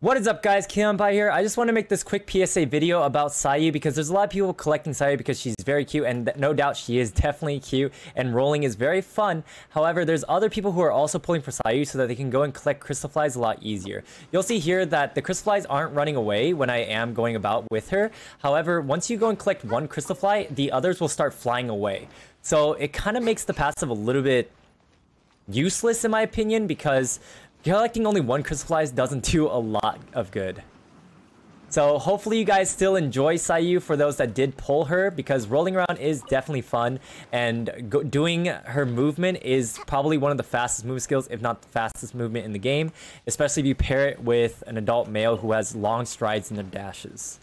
What is up guys, Keonpai here. I just want to make this quick PSA video about Sayu because there's a lot of people collecting Sayu because she's very cute and no doubt she is definitely cute and rolling is very fun. However, there's other people who are also pulling for Sayu so that they can go and collect crystal flies a lot easier. You'll see here that the crystal flies aren't running away when I am going about with her. However, once you go and collect one crystal fly, the others will start flying away. So it kind of makes the passive a little bit useless in my opinion because Collecting only one crystallize doesn't do a lot of good. So hopefully you guys still enjoy Sayu for those that did pull her because rolling around is definitely fun and doing her movement is probably one of the fastest move skills if not the fastest movement in the game especially if you pair it with an adult male who has long strides in their dashes.